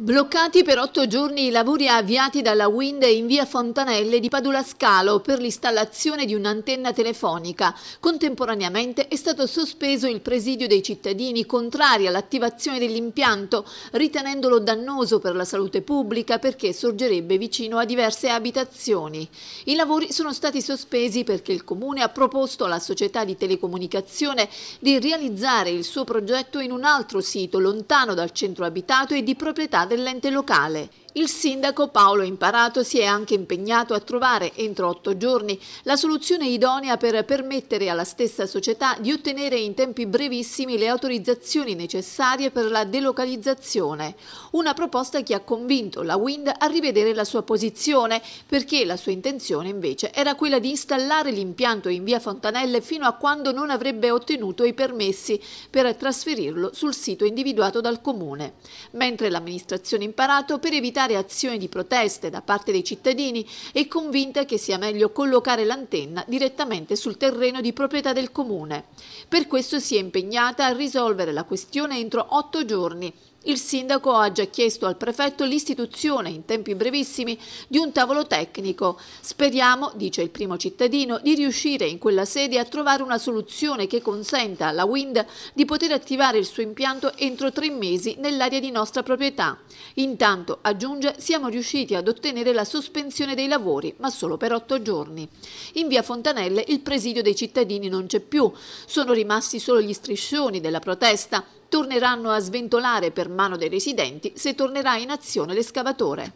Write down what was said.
Bloccati per otto giorni i lavori avviati dalla Wind in via Fontanelle di Padula Scalo per l'installazione di un'antenna telefonica. Contemporaneamente è stato sospeso il presidio dei cittadini contrari all'attivazione dell'impianto, ritenendolo dannoso per la salute pubblica perché sorgerebbe vicino a diverse abitazioni. I lavori sono stati sospesi perché il Comune ha proposto alla società di telecomunicazione di realizzare il suo progetto in un altro sito lontano dal centro abitato e di proprietà dell'ente locale il sindaco Paolo Imparato si è anche impegnato a trovare entro otto giorni la soluzione idonea per permettere alla stessa società di ottenere in tempi brevissimi le autorizzazioni necessarie per la delocalizzazione. Una proposta che ha convinto la Wind a rivedere la sua posizione perché la sua intenzione invece era quella di installare l'impianto in via Fontanelle fino a quando non avrebbe ottenuto i permessi per trasferirlo sul sito individuato dal comune. Mentre l'amministrazione Imparato per evitare evitare azioni di proteste da parte dei cittadini è convinta che sia meglio collocare l'antenna direttamente sul terreno di proprietà del comune. Per questo si è impegnata a risolvere la questione entro otto giorni, il sindaco ha già chiesto al prefetto l'istituzione in tempi brevissimi di un tavolo tecnico. Speriamo, dice il primo cittadino, di riuscire in quella sede a trovare una soluzione che consenta alla Wind di poter attivare il suo impianto entro tre mesi nell'area di nostra proprietà. Intanto, aggiunge, siamo riusciti ad ottenere la sospensione dei lavori, ma solo per otto giorni. In via Fontanelle il presidio dei cittadini non c'è più, sono rimasti solo gli striscioni della protesta torneranno a sventolare per mano dei residenti se tornerà in azione l'escavatore.